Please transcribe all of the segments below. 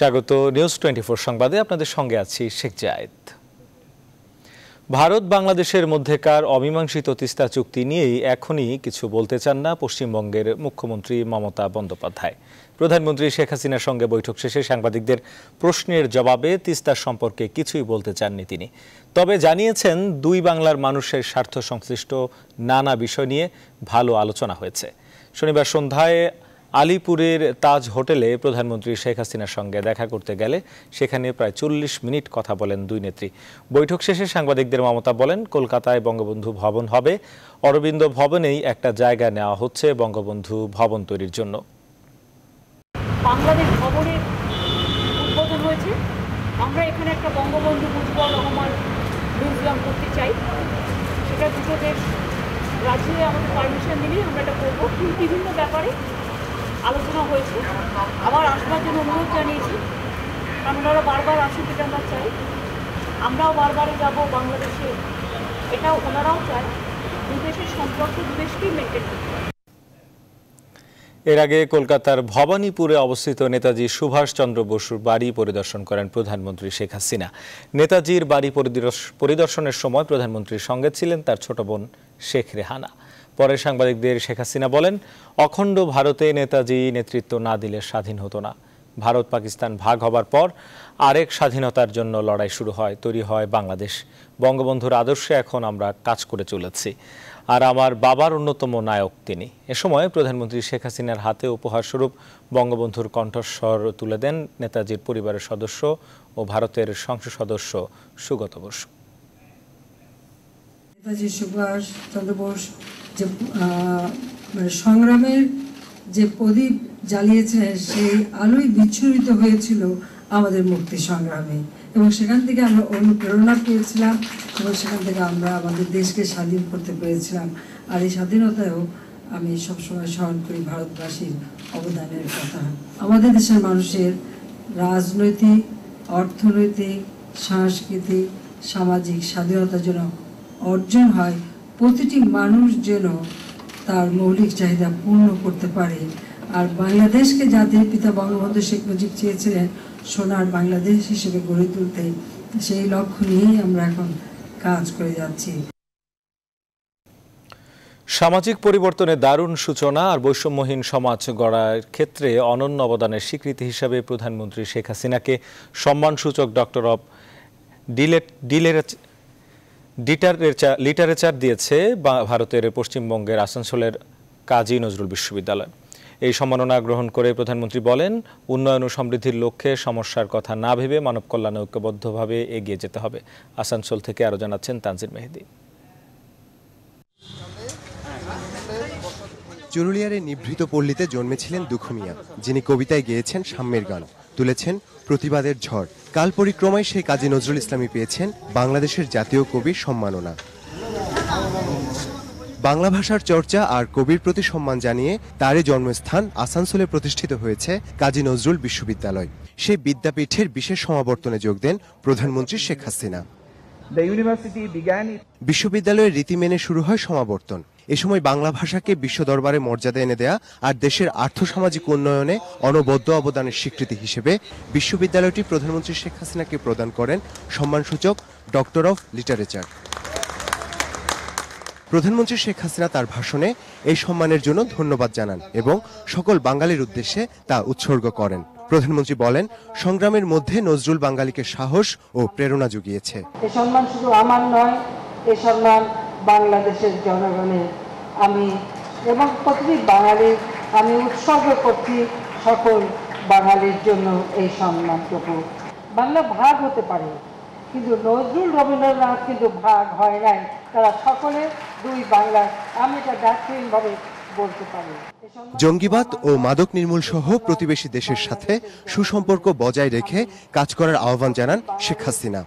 স্বাগত news twenty সংবাদে আপনাদের সঙ্গে আছি শেখ জায়দ ভারত বাংলাদেশের মধ্যেকার অমীমাংসিত তিস্তা চুক্তি নিয়েই এখনই কিছু বলতে চান না পশ্চিমবঙ্গের মুখ্যমন্ত্রী মমতা বন্দ্যোপাধ্যায় প্রধানমন্ত্রী শেখ হাসিনার সঙ্গে বৈঠক শেষে সাংবাদিকদের প্রশ্নের জবাবে তিস্তা সম্পর্কে কিছুই বলতে চাননি তিনি তবে জানিয়েছেন দুই বাংলার মানুষের স্বার্থ সংশ্লিষ্ট নানা বিষয় নিয়ে ভালো আলোচনা হয়েছে শনিবার সন্ধ্যায় আলিপুরের তাজ হোটেলে প্রধানমন্ত্রী শেখ হাসিনার সঙ্গে দেখা করতে গেলে সেখানে প্রায় চল্লিশ মিনিট কথা বলেন দুই নেত্রী বৈঠক শেষে সাংবাদিকদের মমতা বলেন কলকাতায় বঙ্গবন্ধু ভবন হবে অরবিন্দ ভবনেই একটা জায়গা নেওয়া হচ্ছে বঙ্গবন্ধু ভবন তৈরির জন্য বাংলাদেশ ভবনের উদ্বোধন হয়েছে আমরা এখানে একটা বঙ্গবন্ধু মুজিবুর রহমান মিউজিয়াম করতে চাই সেটা দুটো দেশ রাজি আমাদের পারমিশন দিলেই আমরা এটা করবো বিভিন্ন ব্যাপারে আলোচনা হয়েছে আবার আসবার জন্য অনুরোধ জানিয়েছি কারণ ওনারা বারবার আসুন এটা আমরা চাই আমরাও বারবারে যাব বাংলাদেশে এটা ওনারাও চায় দুদেশের সম্পর্ক দুদেশকেই মেনটেন করতে এর আগে কলকাতার ভবানীপুরে অবস্থিত নেতাজি সুভাষচন্দ্র বসুর বাড়ি পরিদর্শন করেন প্রধানমন্ত্রী শেখ হাসিনা নেতাজির বাড়ি পরিদর্শনের সময় প্রধানমন্ত্রীর সঙ্গে ছিলেন তার ছোট বোন শেখ রেহানা পরে সাংবাদিকদের শেখ হাসিনা বলেন অখণ্ড ভারতে নেতাজি নেতৃত্ব না দিলে স্বাধীন হতো না ভারত পাকিস্তান ভাগ হবার পর আরেক স্বাধীনতার জন্য লড়াই শুরু হয় তৈরি হয় বাংলাদেশ বঙ্গবন্ধুর আদর্শে এখন আমরা কাজ করে চলেছি আর আমার বাবার অন্যতম নায়ক তিনি এ সময় প্রধানমন্ত্রী শেখ হাসিনার হাতে উপহারস্বরূপ বঙ্গবন্ধুর কণ্ঠস্বর তুলে দেন নেতাজির পরিবারের সদস্য ও ভারতের সংসদ সদস্য সুগত বসু নেতাজি সুভাষ চন্দ্র বোস যে মানে সংগ্রামের যে প্রদীপ জ্বালিয়েছে সেই আলোই বিচ্ছুরিত হয়েছিল আমাদের মুক্তি সংগ্রামে এবং সেখান থেকে আমরা অনুপ্রেরণা পেয়েছিলাম এবং সেখান থেকে আমরা আমাদের দেশকে স্বাধীন করতে পেরেছিলাম আর এই স্বাধীনতায়ও আমি সবসময় স্মরণ করি ভারতবাসীর অবদানের কথা আমাদের দেশের মানুষের রাজনৈতিক অর্থনৈতিক সাংস্কৃতিক সামাজিক স্বাধীনতা যেন অর্জন হয় প্রতিটি মানুষ যেন তার মৌলিক চাহিদা পূর্ণ করতে পারে আর বাংলাদেশকে জাতির পিতা বঙ্গবন্ধু শেখ মুজিব চেয়েছিলেন সোনার বাংলাদেশ হিসেবে গড়ে তুলতে সেই লক্ষ্য নিয়েই আমরা এখন কাজ করে যাচ্ছি সামাজিক পরিবর্তনে দারুণ সূচনা আর বৈষম্যহীন সমাজ গড়ার ক্ষেত্রে অনন্য অবদানের স্বীকৃতি হিসাবে প্রধানমন্ত্রী শেখ হাসিনাকে সম্মানসূচক ডক্টর অব ডিলেট ডিলের লিটারেচার দিয়েছে ভারতের পশ্চিমবঙ্গের আসানসোলের কাজী নজরুল বিশ্ববিদ্যালয় এই সম্মাননা গ্রহণ করে প্রধানমন্ত্রী বলেন উন্নয়ন ও সমৃদ্ধির লক্ষ্যে সমস্যার কথা না ভেবে মানব কল্যাণে ঐক্যবদ্ধভাবে এগিয়ে যেতে হবে আসানসোল থেকে আরও জানাচ্ছেন তানজির মেহেদি চুরুলিয়ারে নিভৃত পল্লীতে জন্মেছিলেন দুঃখমিয়া যিনি কবিতায় গেয়েছেন সাম্যের গান তুলেছেন প্রতিবাদের ঝড় কাল পরিক্রমায় সেই কাজী নজরুল ইসলামী পেয়েছেন বাংলাদেশের জাতীয় কবির সম্মাননা বাংলা ভাষার চর্চা আর কবির প্রতি সম্মান জানিয়ে তারই জন্মস্থান আসানসোলে প্রতিষ্ঠিত হয়েছে কাজী নজরুল বিশ্ববিদ্যালয় সেই বিদ্যাপীঠের বিশেষ সমাবর্তনে যোগ দেন প্রধানমন্ত্রী শেখ হাসিনা বিশ্ববিদ্যালয়ের রীতি মেনে শুরু হয় সমাবর্তন এ সময় বাংলা ভাষাকে বিশ্ব দরবারে মর্যাদা এনে দেয়া আর দেশের আর্থসামাজিক উন্নয়নে অনবদ্য অবদানের স্বীকৃতি হিসেবে বিশ্ববিদ্যালয়টি প্রধানমন্ত্রী শেখ হাসিনাকে প্রদান করেন সম্মানসূচক ডক্টর অফ লিটারেচার প্রধানমন্ত্রী শেখ হাসিনা তার ভাষণে এই সম্মানের জন্য ধন্যবাদ জানান এবং সকল বাঙালির উদ্দেশ্যে তা উৎসর্গ করেন প্রধানমন্ত্রী বলেন সংগ্রামের মধ্যে নজরুল বাঙালিকে সাহস ও প্রেরণা জুগিয়েছে এই সম্মান শুধু আমার নয় এই সম্মান বাংলাদেশের জনগণের আমি এবং প্রতিটি বাঙালির আমি উৎসর্গ করছি সকল বাঙালির জন্য এই সম্মানটুকু বাংলা ভাগ হতে পারে কিন্তু নজরুল রবীন্দ্রনাথ কিন্তু ভাগ হয় নাই তারা সকলে দুই বাংলা আমি এটা দার্থহীনভাবে জঙ্গিবাদ ও মাদক নির্মূল সহ প্রতিবেশী দেশের সাথে সুসম্পর্ক বজায় রেখে কাজ করার আহ্বান জানান শেখ হাসিনা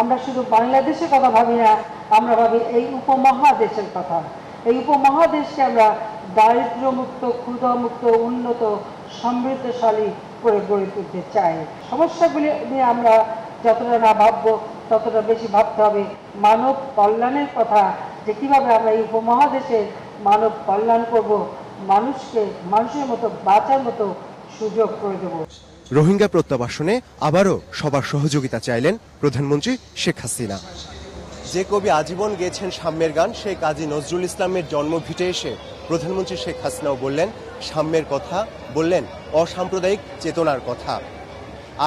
আমরা শুধু বাংলাদেশের কথা ভাবি না আমরা ভাবি এই উপমহাদেশের কথা এই উপমহাদেশকে আমরা দারিদ্র্যমুক্ত ক্ষুধামুক্ত উন্নত সমৃদ্ধশালী করে গড়ে তুলতে চাই সমস্যাগুলি নিয়ে আমরা যতটা না ভাবব ততটা বেশি ভাবতে হবে মানব কল্যাণের কথা যে কীভাবে আমরা এই উপমহাদেশে মানব কল্যাণ করব মানুষকে মানুষের মতো বাঁচার মতো সুযোগ করে দেবো রোহিঙ্গা প্রত্যাবাসনে আবারও সবার সহযোগিতা চাইলেন প্রধানমন্ত্রী শেখ হাসিনা যে কবি আজীবন গেয়েছেন সাম্যের গান সেই কাজী নজরুল ইসলামের জন্ম ভিটে এসে প্রধানমন্ত্রী শেখ হাসিনাও বললেন সাম্যের কথা বললেন অসাম্প্রদায়িক চেতনার কথা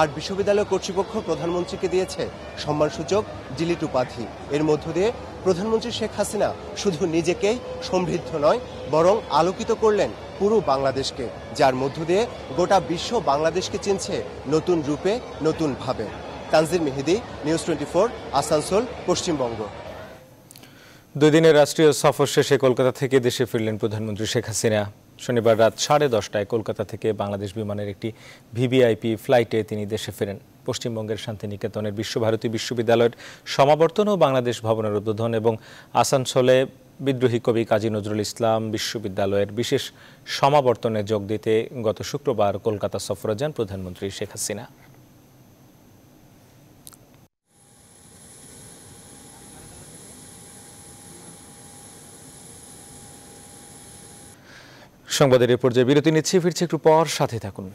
আর বিশ্ববিদ্যালয় কর্তৃপক্ষ প্রধানমন্ত্রীকে দিয়েছে সম্মানসূচক ডিলিট উপাধি এর মধ্য দিয়ে প্রধানমন্ত্রী শেখ হাসিনা শুধু নিজেকেই সমৃদ্ধ নয় বরং আলোকিত করলেন পুরো বাংলাদেশকে যার মধ্য দিয়ে গোটা বিশ্ব বাংলাদেশকে চিনছে নতুন রূপে নতুনভাবে Tanzir Mehedi news twenty four Asansol Paschimbanga দুই দিনের রাষ্ট্রীয় সফর শেষে কলকাতা থেকে দেশে ফিরলেন প্রধানমন্ত্রী শেখ হাসিনা শনিবার রাত সাড়ে দশটায় কলকাতা থেকে বাংলাদেশ বিমানের একটি ভিভিআইপি ফ্লাইটে তিনি দেশে ফেরেন পশ্চিমবঙ্গের শান্তিনিকেতনের বিশ্বভারতী বিশ্ববিদ্যালয়ের সমাবর্তন ও বাংলাদেশ ভবনের উদ্বোধন এবং আসানসোলে বিদ্রোহী কবি কাজী নজরুল ইসলাম বিশ্ববিদ্যালয়ের বিশেষ সমাবর্তনে যোগ দিতে গত শুক্রবার কলকাতা সফরে যান প্রধানমন্ত্রী শেখ হাসিনা সংবাদের এ পর্যায়ে বিরতি নিচ্ছি ফিরছি একটু পর সাথে থাকুন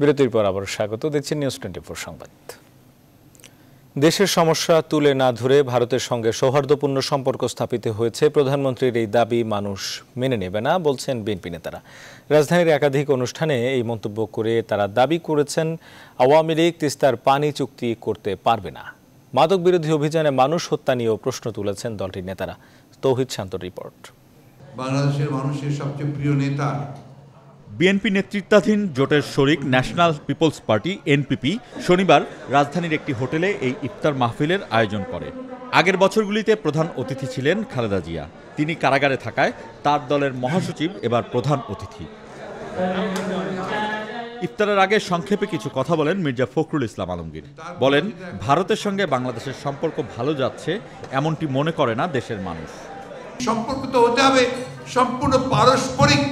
বিরতির পর আবার স্বাগত দেখছেন নিউজ টোয়েন্টি ফোর সংবাদ দেশের সমস্যা তুলে না ধরে ভারতের সঙ্গে সৌহার্দ্যপূর্ণ সম্পর্ক স্থাপিত হয়েছে প্রধানমন্ত্রীর এই দাবি মানুষ মেনে নেবে না বলছেন বিএনপি নেতারা রাজধানীর একাধিক অনুষ্ঠানে এই মন্তব্য করে তারা দাবি করেছেন আওয়ামী লীগ তিস্তার পানি চুক্তি করতে পারবে না মাদক বিরোধী অভিযানে মানুষ হত্যা নিয়েও প্রশ্ন তুলেছেন দলটির নেতারা তৌহিদ শান্ত রিপোর্ট বাংলাদেশের মানুষের সবচেয়ে প্রিয় নেতা বিএনপি নেতৃত্বাধীন জোটের শরিক ন্যাশনাল পিপলস পার্টি এনপিপি শনিবার রাজধানীর একটি হোটেলে এই ইফতার মাহফিলের আয়োজন করে আগের বছরগুলিতে প্রধান অতিথি ছিলেন খালেদা জিয়া তিনি কারাগারে থাকায় তার দলের মহাসচিব এবার প্রধান অতিথি ইফতারের আগে সংক্ষেপে কিছু কথা বলেন মির্জা ফখরুল ইসলাম আলমগীর বলেন ভারতের সঙ্গে বাংলাদেশের সম্পর্ক ভালো যাচ্ছে এমনটি মনে করে না দেশের মানুষ সম্পর্ক তো হতে হবে সম্পূর্ণ পারস্পরিক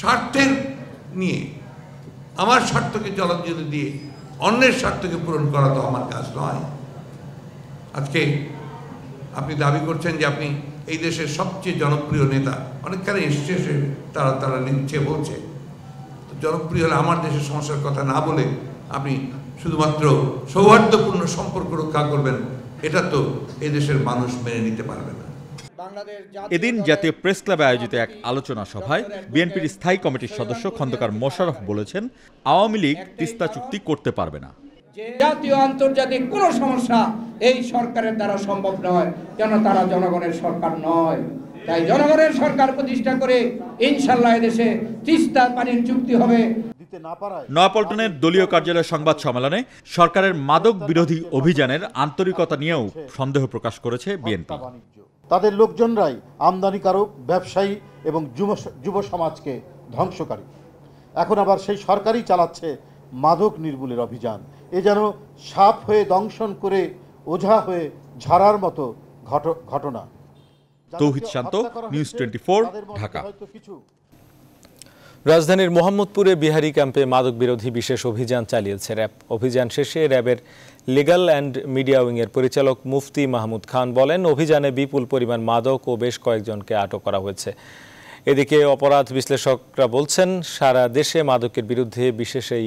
স্বার্থের নিয়ে আমার স্বার্থকে জলাঞ্জলি দিয়ে অন্যের স্বার্থকে পূরণ করা তো আমার কাজ নয় আজকে আপনি দাবি করছেন যে আপনি এই দেশের সবচেয়ে জনপ্রিয় নেতা অনেকখানি এসছে এসে তারা তারা নিচ্ছে বলছে তো জনপ্রিয় হলে আমার দেশের সমস্যার কথা না বলে আপনি শুধুমাত্র সৌহার্দ্যপূর্ণ সম্পর্ক রক্ষা করবেন এটা তো এদেশের মানুষ মেনে নিতে পারবে না এদিন জাতীয় প্রেস ক্লাবে আয়োজিত এক আলোচনা সভায় বিএনপির স্থায়ী কমিটির সদস্য খন্দকার মোশারফ বলেছেন আওয়ামী লীগ তিস্তা চুক্তি করতে পারবে না জাতীয় আন্তর্জাতিক কোন সমস্যা এই সরকারের দ্বারা সম্ভব নয় কেন তারা জনগণের সরকার নয় তাই জনগণের সরকার প্রতিষ্ঠা করে ইনশাল্লাহ এদেশে তিস্তা পানির চুক্তি হবে নয়াপল্টনের দলীয় কার্যালয় সংবাদ সম্মেলনে সরকারের মাদক বিরোধী অভিযানের আন্তরিকতা নিয়েও সন্দেহ প্রকাশ করেছে বিএনপি তাদের লোকজনরাই আমদানিকারক ব্যবসায়ী এবং যুব যুব সমাজকে ধ্বংসকারী এখন আবার সেই সরকারই চালাচ্ছে মাদক নির্মূলের অভিযান এ যেন সাপ হয়ে দংশন করে ওঝা হয়ে ঝাড়ার মতো ঘটনা ঢাকা রাজধানীর মোহাম্মদপুরে বিহারি ক্যাম্পে মাদক বিরোধী বিশেষ অভিযান চালিয়েছে র্যাব অভিযান শেষে র্যাবের লিগাল অ্যান্ড মিডিয়া উইংয়ের পরিচালক মুফতি মাহমুদ খান বলেন অভিযানে বিপুল পরিমাণ মাদক ও বেশ কয়েকজনকে আটক করা হয়েছে এদিকে অপরাধ বিশ্লেষকরা বলছেন সারা দেশে মাদকের বিরুদ্ধে বিশেষ এই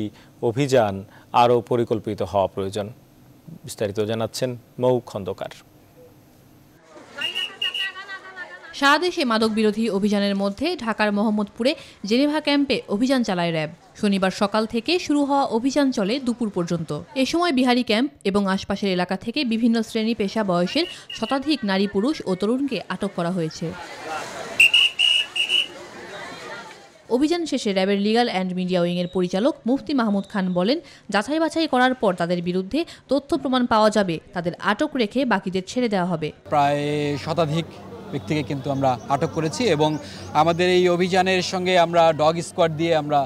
অভিযান আরও পরিকল্পিত হওয়া প্রয়োজন বিস্তারিত জানাচ্ছেন মৌ খন্দকার সারা দেশে মাদক বিরোধী অভিযানের মধ্যে ঢাকার মোহাম্মদপুরে জেনেভা ক্যাম্পে অভিযান চালায় র্যাব শনিবার সকাল থেকে শুরু হওয়া অভিযান চলে দুপুর পর্যন্ত এ সময় বিহারি ক্যাম্প এবং আশপাশের এলাকা থেকে বিভিন্ন শ্রেণী পেশা বয়সের শতাধিক নারী পুরুষ ও তরুণকে আটক করা হয়েছে অভিযান শেষে র্যাবের লিগাল অ্যান্ড মিডিয়া উইংয়ের পরিচালক মুফতি মাহমুদ খান বলেন যাচাই বাছাই করার পর তাদের বিরুদ্ধে তথ্য প্রমাণ পাওয়া যাবে তাদের আটক রেখে বাকিদের ছেড়ে দেওয়া হবে প্রায় শতাধিক ব্যক্তিকে কিন্তু আমরা আটক করেছি এবং আমাদের এই অভিযানের সঙ্গে আমরা ডগ স্কোয়াড দিয়ে আমরা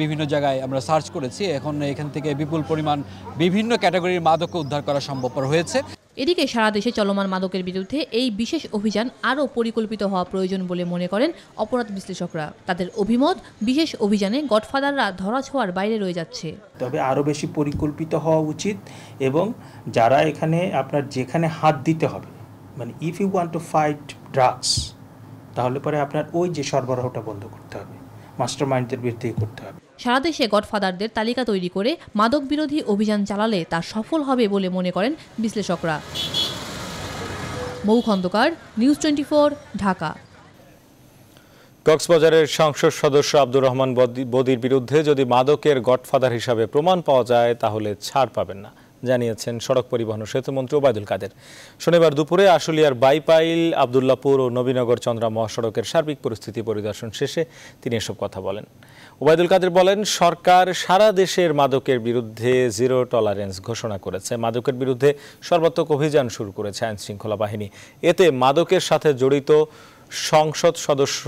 বিভিন্ন জায়গায় আমরা সার্চ করেছি এখন এখান থেকে বিপুল পরিমাণ বিভিন্ন ক্যাটাগরির মাদক উদ্ধার করা সম্ভবপর হয়েছে এদিকে সারা দেশে চলমান মাদকের বিরুদ্ধে এই বিশেষ অভিযান আরও পরিকল্পিত হওয়া প্রয়োজন বলে মনে করেন অপরাধ বিশ্লেষকরা তাদের অভিমত বিশেষ অভিযানে গডফাদাররা ধরা ছোঁয়ার বাইরে রয়ে যাচ্ছে তবে আরও বেশি পরিকল্পিত হওয়া উচিত এবং যারা এখানে আপনার যেখানে হাত দিতে হবে মানে if you want to fight drugs তাহলে পরে আপনার ওই যে সরবরাহটা বন্ধ করতে হবে মাস্টার মাইন্ডদের বিরুদ্ধেই করতে হবে সারা দেশে গডফাদারদের তালিকা তৈরি করে মাদক বিরোধী অভিযান চালালে তা সফল হবে বলে মনে করেন বিশ্লেষকরা মৌ খন্দকার নিউজ টোয়েন্টি ঢাকা কক্সবাজারের সংসদ সদস্য আব্দুর রহমান বদির বিরুদ্ধে যদি মাদকের গডফাদার হিসাবে প্রমাণ পাওয়া যায় তাহলে ছাড় পাবেন না জানিয়েছেন সড়ক পরিবহন ও সেতুমন্ত্রী ওবায়দুল কাদের শনিবার দুপুরে আশুলিয়ার বাইপাইল আবদুল্লাপুর ও নবীনগর চন্দ্রা মহাসড়কের সার্বিক পরিস্থিতি পরিদর্শন শেষে তিনি এসব কথা বলেন ওবায়দুল কাদের বলেন সরকার সারা দেশের মাদকের বিরুদ্ধে জিরো টলারেন্স ঘোষণা করেছে মাদকের বিরুদ্ধে সর্বাত্মক অভিযান শুরু করেছে আইন শৃঙ্খলা বাহিনী এতে মাদকের সাথে জড়িত সংসদ সদস্য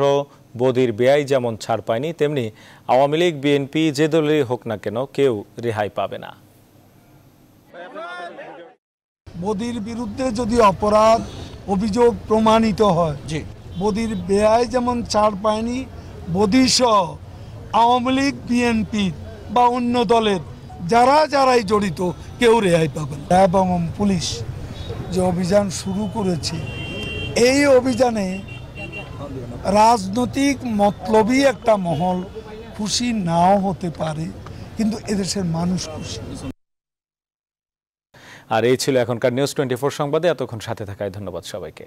বদির বেআই যেমন ছাড় পায়নি তেমনি আওয়ামী লীগ বিএনপি যে দলেরই হোক না কেন কেউ রেহাই পাবে না মোদির বিরুদ্ধে যদি অপরাধ অভিযোগ প্রমাণিত হয় জি মোদির বেয়ায় যেমন ছাড় পায়নি মোদি সহ আওয়ামী লীগ বিএনপি বা অন্য দলের যারা যারাই জড়িত কেউ রেহাই পাবে এবং পুলিশ যে অভিযান শুরু করেছে এই অভিযানে রাজনৈতিক মতলবই একটা মহল খুশি নাও হতে পারে কিন্তু এদেশের মানুষ খুশি আর এই ছিল এখনকার নিউজ টোয়েন্টি ফোর সংবাদে এতক্ষণ সাথে থাকায় ধন্যবাদ সবাইকে